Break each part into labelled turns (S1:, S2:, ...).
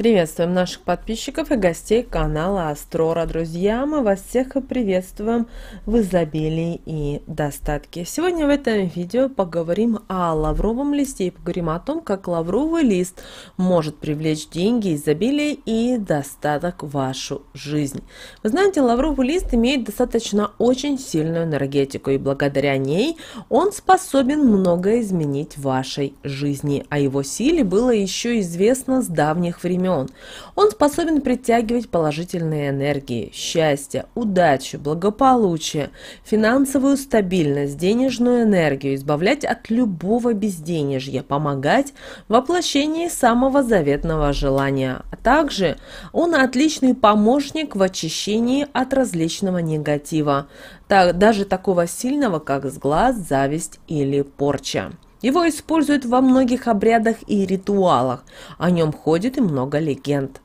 S1: Приветствуем наших подписчиков и гостей канала Астрора. Друзья, мы вас всех приветствуем в изобилии и достатке. Сегодня в этом видео поговорим о лавровом листе и поговорим о том, как лавровый лист может привлечь деньги, изобилие и достаток в вашу жизнь. Вы знаете, лавровый лист имеет достаточно очень сильную энергетику, и благодаря ней он способен многое изменить в вашей жизни. О его силе было еще известно с давних времен умен. Он способен притягивать положительные энергии, счастье, удачу, благополучие, финансовую стабильность, денежную энергию, избавлять от любого безденежья, помогать в воплощении самого заветного желания. А также он отличный помощник в очищении от различного негатива, даже такого сильного, как сглаз, зависть или порча. Его используют во многих обрядах и ритуалах, о нем ходит и много легенд.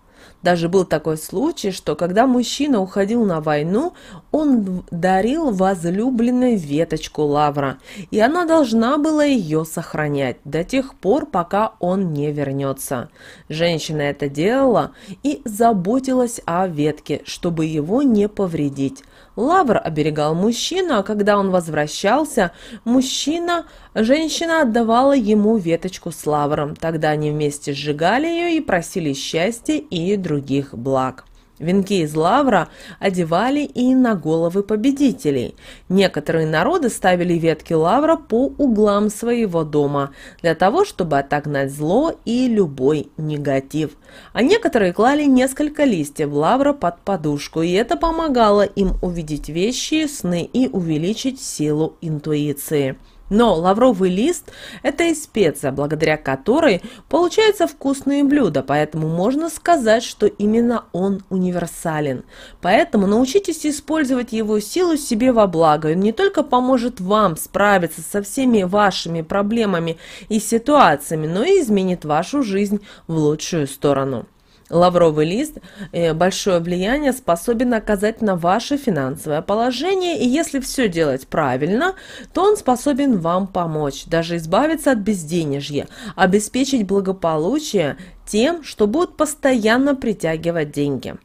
S1: Даже был такой случай, что когда мужчина уходил на войну, он дарил возлюбленной веточку лавра, и она должна была ее сохранять до тех пор, пока он не вернется. Женщина это делала и заботилась о ветке, чтобы его не повредить. Лавр оберегал мужчину, а когда он возвращался, мужчина, женщина отдавала ему веточку с лавром. Тогда они вместе сжигали ее и просили счастья и друзей других благ. Венки из лавра одевали и на головы победителей. Некоторые народы ставили ветки лавра по углам своего дома для того, чтобы отогнать зло и любой негатив. А некоторые клали несколько листьев лавра под подушку, и это помогало им увидеть вещи, сны и увеличить силу интуиции. Но лавровый лист – это и специя, благодаря которой получаются вкусные блюда, поэтому можно сказать, что именно он универсален. Поэтому научитесь использовать его силу себе во благо. Он не только поможет вам справиться со всеми вашими проблемами и ситуациями, но и изменит вашу жизнь в лучшую сторону. Лавровый лист э, большое влияние способен оказать на ваше финансовое положение, и если все делать правильно, то он способен вам помочь, даже избавиться от безденежья, обеспечить благополучие тем, что будут постоянно притягивать деньги.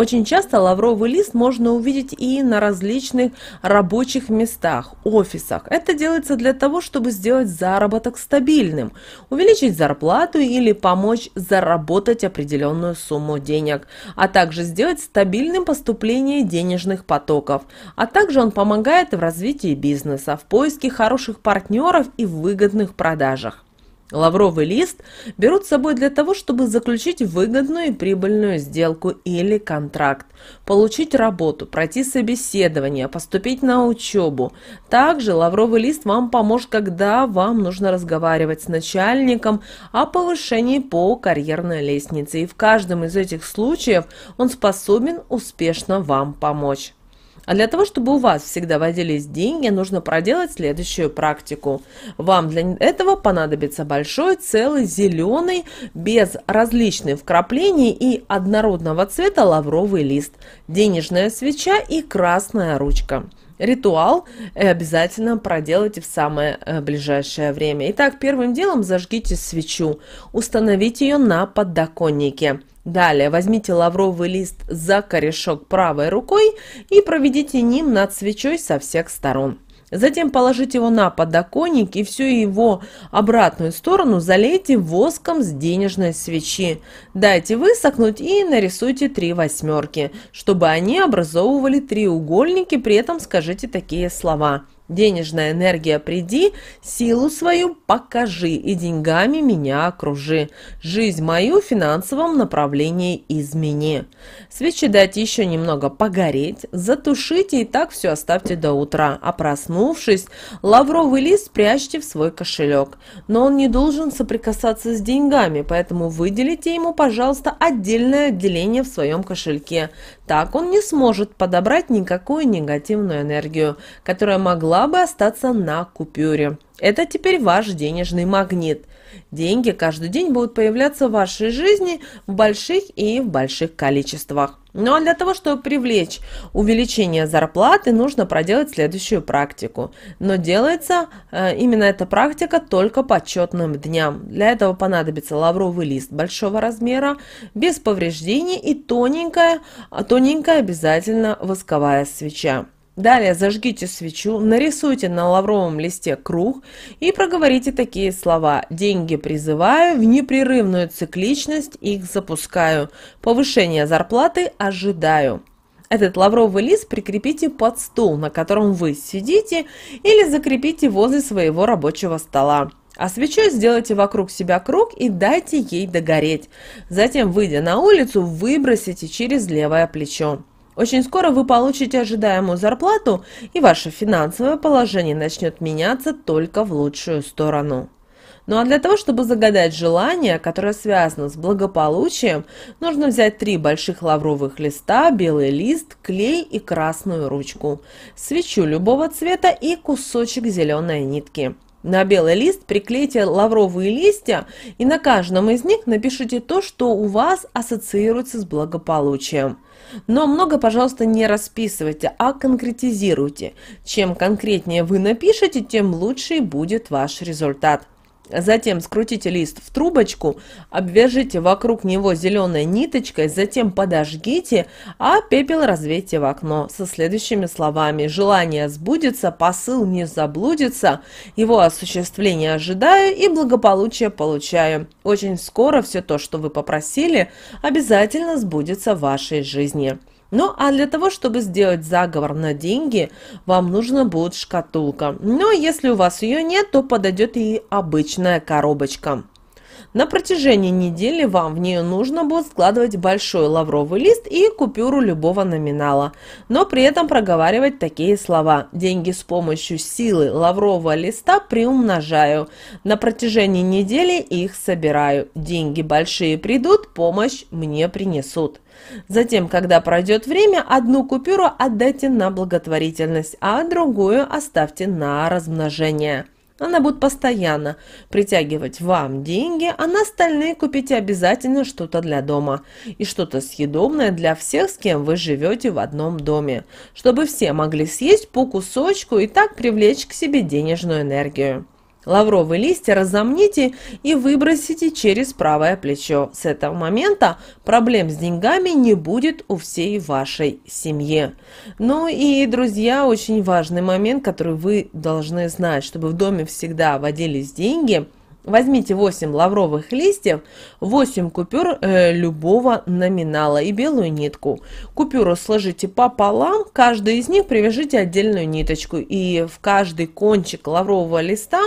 S1: Очень часто лавровый лист можно увидеть и на различных рабочих местах, офисах. Это делается для того, чтобы сделать заработок стабильным, увеличить зарплату или помочь заработать определенную сумму денег, а также сделать стабильным поступление денежных потоков. А также он помогает в развитии бизнеса, в поиске хороших партнеров и в выгодных продажах. Лавровый лист берут с собой для того, чтобы заключить выгодную и прибыльную сделку или контракт, получить работу, пройти собеседование, поступить на учебу. Также лавровый лист вам поможет, когда вам нужно разговаривать с начальником о повышении по карьерной лестнице. И в каждом из этих случаев он способен успешно вам помочь. А для того, чтобы у вас всегда водились деньги, нужно проделать следующую практику. Вам для этого понадобится большой, целый, зеленый, без различных вкраплений и однородного цвета лавровый лист, денежная свеча и красная ручка ритуал э, обязательно проделайте в самое э, ближайшее время. Итак, первым делом зажгите свечу, установите ее на подоконнике. Далее возьмите лавровый лист за корешок правой рукой и проведите ним над свечой со всех сторон. Затем положите его на подоконник и всю его обратную сторону залейте воском с денежной свечи. Дайте высохнуть и нарисуйте три восьмерки, чтобы они образовывали треугольники, при этом скажите такие слова – Денежная энергия приди, силу свою покажи и деньгами меня окружи. Жизнь мою в финансовом направлении измени. Свечи дайте еще немного погореть, затушите и так все оставьте до утра. А проснувшись, лавровый лист спрячьте в свой кошелек. Но он не должен соприкасаться с деньгами, поэтому выделите ему, пожалуйста, отдельное отделение в своем кошельке. Так он не сможет подобрать никакую негативную энергию, которая могла могла бы остаться на купюре. Это теперь ваш денежный магнит. Деньги каждый день будут появляться в вашей жизни в больших и в больших количествах. Ну а для того, чтобы привлечь увеличение зарплаты, нужно проделать следующую практику. Но делается э, именно эта практика только по четным дням. Для этого понадобится лавровый лист большого размера, без повреждений и тоненькая, тоненькая обязательно восковая свеча. Далее зажгите свечу, нарисуйте на лавровом листе круг и проговорите такие слова «Деньги призываю, в непрерывную цикличность их запускаю, повышение зарплаты ожидаю». Этот лавровый лист прикрепите под стул, на котором вы сидите, или закрепите возле своего рабочего стола. А свечой сделайте вокруг себя круг и дайте ей догореть. Затем, выйдя на улицу, выбросите через левое плечо. Очень скоро вы получите ожидаемую зарплату, и ваше финансовое положение начнет меняться только в лучшую сторону. Ну а для того, чтобы загадать желание, которое связано с благополучием, нужно взять три больших лавровых листа, белый лист, клей и красную ручку, свечу любого цвета и кусочек зеленой нитки. На белый лист приклейте лавровые листья и на каждом из них напишите то, что у вас ассоциируется с благополучием. Но много, пожалуйста, не расписывайте, а конкретизируйте. Чем конкретнее вы напишете, тем лучше будет ваш результат. Затем скрутите лист в трубочку, обвяжите вокруг него зеленой ниточкой, затем подожгите, а пепел развейте в окно со следующими словами. Желание сбудется, посыл не заблудится, его осуществление ожидаю и благополучие получаю. Очень скоро все то, что вы попросили, обязательно сбудется в вашей жизни. Ну, а для того, чтобы сделать заговор на деньги, вам нужно будет шкатулка. Но если у вас ее нет, то подойдет и обычная коробочка. На протяжении недели вам в нее нужно будет складывать большой лавровый лист и купюру любого номинала, но при этом проговаривать такие слова. Деньги с помощью силы лаврового листа приумножаю. На протяжении недели их собираю. Деньги большие придут, помощь мне принесут. Затем, когда пройдет время, одну купюру отдайте на благотворительность, а другую оставьте на размножение. Она будет постоянно притягивать вам деньги, а на остальные купите обязательно что-то для дома и что-то съедобное для всех, с кем вы живете в одном доме, чтобы все могли съесть по кусочку и так привлечь к себе денежную энергию. Лавровые листья разомните и выбросите через правое плечо. С этого момента проблем с деньгами не будет у всей вашей семьи. Ну и, друзья, очень важный момент, который вы должны знать, чтобы в доме всегда водились деньги – Возьмите 8 лавровых листьев, 8 купюр э, любого номинала и белую нитку. Купюру сложите пополам, каждый из них привяжите отдельную ниточку и в каждый кончик лаврового листа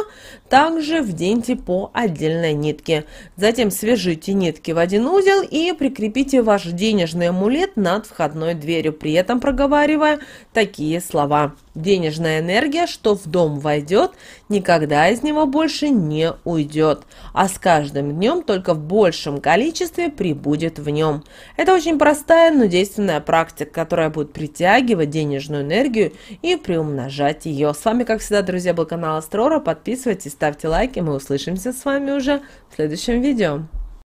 S1: также вденьте по отдельной нитке. Затем свяжите нитки в один узел и прикрепите ваш денежный амулет над входной дверью, при этом проговаривая такие слова. Денежная энергия, что в дом войдет, никогда из него больше не уйдет, а с каждым днем только в большем количестве прибудет в нем. Это очень простая, но действенная практика, которая будет притягивать денежную энергию и приумножать ее. С вами, как всегда, друзья, был канал Астрора. Подписывайтесь, ставьте лайки, мы услышимся с вами уже в следующем видео.